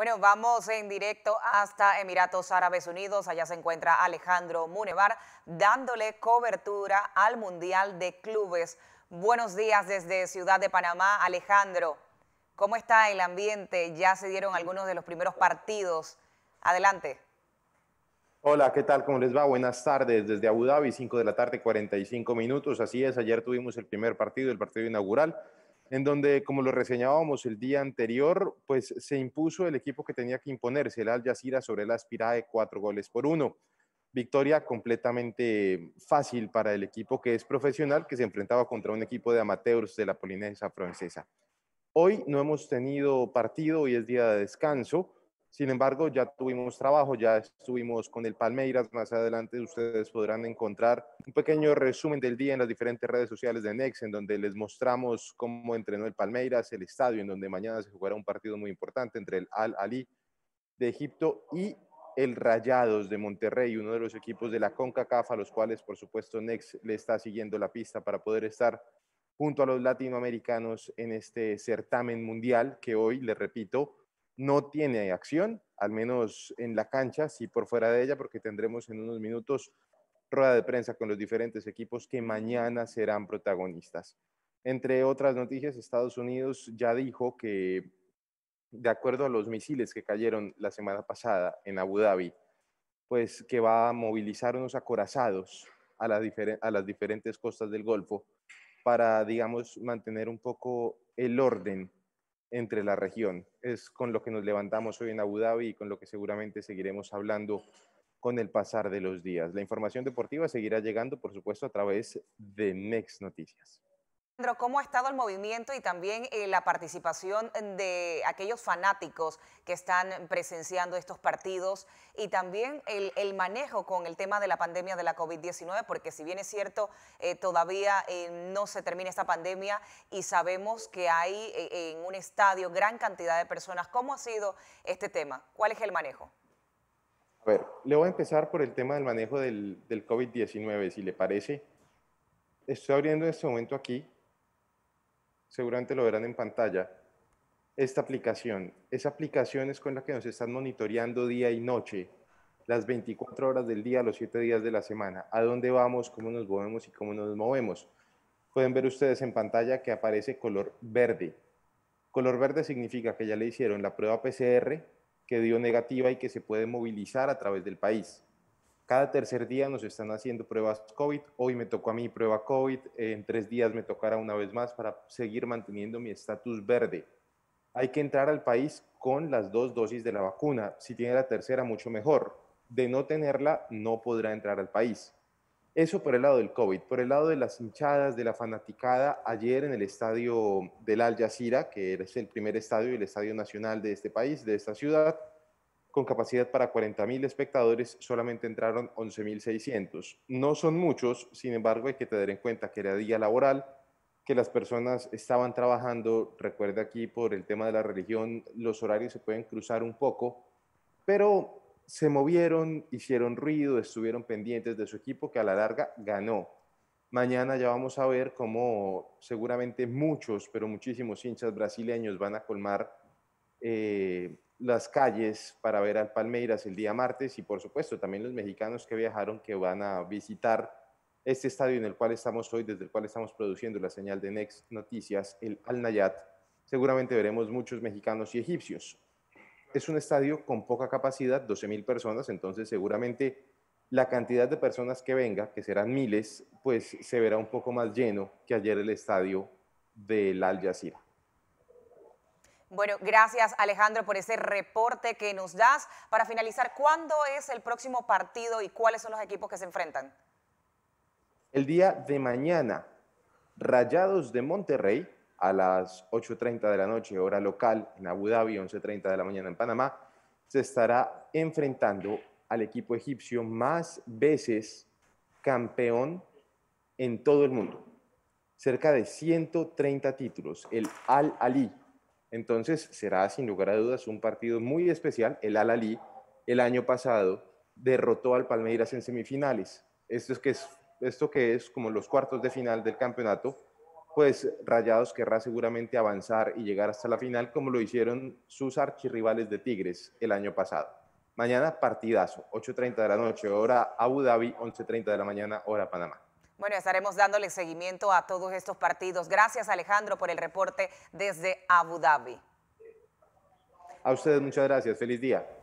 Bueno, vamos en directo hasta Emiratos Árabes Unidos. Allá se encuentra Alejandro Munevar dándole cobertura al Mundial de Clubes. Buenos días desde Ciudad de Panamá. Alejandro, ¿cómo está el ambiente? Ya se dieron algunos de los primeros partidos. Adelante. Hola, ¿qué tal? ¿Cómo les va? Buenas tardes. Desde Abu Dhabi, 5 de la tarde, 45 minutos. Así es, ayer tuvimos el primer partido, el partido inaugural en donde, como lo reseñábamos el día anterior, pues se impuso el equipo que tenía que imponerse, el Al Jazeera sobre la Aspirada de cuatro goles por uno. Victoria completamente fácil para el equipo que es profesional, que se enfrentaba contra un equipo de amateurs de la Polinesia francesa. Hoy no hemos tenido partido, hoy es día de descanso. Sin embargo, ya tuvimos trabajo, ya estuvimos con el Palmeiras. Más adelante ustedes podrán encontrar un pequeño resumen del día en las diferentes redes sociales de Nex, en donde les mostramos cómo entrenó el Palmeiras, el estadio, en donde mañana se jugará un partido muy importante entre el Al Ali de Egipto y el Rayados de Monterrey, uno de los equipos de la CONCACAF, a los cuales, por supuesto, Nex le está siguiendo la pista para poder estar junto a los latinoamericanos en este certamen mundial que hoy, le repito, no tiene acción, al menos en la cancha, sí por fuera de ella, porque tendremos en unos minutos rueda de prensa con los diferentes equipos que mañana serán protagonistas. Entre otras noticias, Estados Unidos ya dijo que, de acuerdo a los misiles que cayeron la semana pasada en Abu Dhabi, pues que va a movilizar unos acorazados a, a las diferentes costas del Golfo para, digamos, mantener un poco el orden entre la región. Es con lo que nos levantamos hoy en Abu Dhabi y con lo que seguramente seguiremos hablando con el pasar de los días. La información deportiva seguirá llegando, por supuesto, a través de MEX Noticias. ¿Cómo ha estado el movimiento y también eh, la participación de aquellos fanáticos que están presenciando estos partidos y también el, manejo con el tema de la pandemia de la COVID-19? Porque si bien es cierto, eh, todavía eh, no se termina esta pandemia y sabemos que hay en un estadio gran cantidad de personas. ¿Cómo ha sido este tema? ¿Cuál es el manejo? A ver, le voy a empezar por el tema del manejo del, del COVID-19, si le parece. Estoy abriendo en este momento aquí seguramente lo verán en pantalla, esta aplicación. Esa aplicación es con la que nos están monitoreando día y noche, las 24 horas del día, los 7 días de la semana, a dónde vamos, cómo nos movemos y cómo nos movemos. Pueden ver ustedes en pantalla que aparece color verde. Color verde significa que ya le hicieron la prueba PCR que dio negativa y que se puede movilizar a través del país. Cada tercer día nos están haciendo pruebas COVID. Hoy me tocó a mí prueba COVID. En tres días me tocará una vez más para seguir manteniendo mi estatus verde. Hay que entrar al país con las dos dosis de la vacuna. Si tiene la tercera, mucho mejor. De no tenerla, no podrá entrar al país. Eso por el lado del COVID. Por el lado de las hinchadas, de la fanaticada, ayer en el estadio del Al Jazeera, que es el primer estadio y el estadio nacional de este país, de esta ciudad, con capacidad para 40.000 espectadores, solamente entraron 11.600. No son muchos, sin embargo, hay que tener en cuenta que era día laboral, que las personas estaban trabajando, recuerda aquí por el tema de la religión, los horarios se pueden cruzar un poco, pero se movieron, hicieron ruido, estuvieron pendientes de su equipo que a la larga ganó. Mañana ya vamos a ver cómo seguramente muchos, pero muchísimos hinchas brasileños van a colmar eh, las calles para ver al Palmeiras el día martes y por supuesto también los mexicanos que viajaron que van a visitar este estadio en el cual estamos hoy, desde el cual estamos produciendo la señal de Next Noticias, el Al Nayat. Seguramente veremos muchos mexicanos y egipcios. Es un estadio con poca capacidad, 12.000 personas, entonces seguramente la cantidad de personas que venga, que serán miles, pues se verá un poco más lleno que ayer el estadio del Al Jazeera. Bueno, gracias Alejandro por ese reporte que nos das. Para finalizar, ¿cuándo es el próximo partido y cuáles son los equipos que se enfrentan? El día de mañana, Rayados de Monterrey a las 8.30 de la noche, hora local en Abu Dhabi, 11.30 de la mañana en Panamá, se estará enfrentando al equipo egipcio más veces campeón en todo el mundo. Cerca de 130 títulos, el Al Ali, entonces será sin lugar a dudas un partido muy especial. El Al-Ali el año pasado derrotó al Palmeiras en semifinales. Esto es que es, esto que es como los cuartos de final del campeonato, pues Rayados querrá seguramente avanzar y llegar hasta la final como lo hicieron sus archirrivales de Tigres el año pasado. Mañana partidazo, 8.30 de la noche, hora Abu Dhabi, 11.30 de la mañana, hora Panamá. Bueno, estaremos dándole seguimiento a todos estos partidos. Gracias, Alejandro, por el reporte desde Abu Dhabi. A ustedes muchas gracias. Feliz día.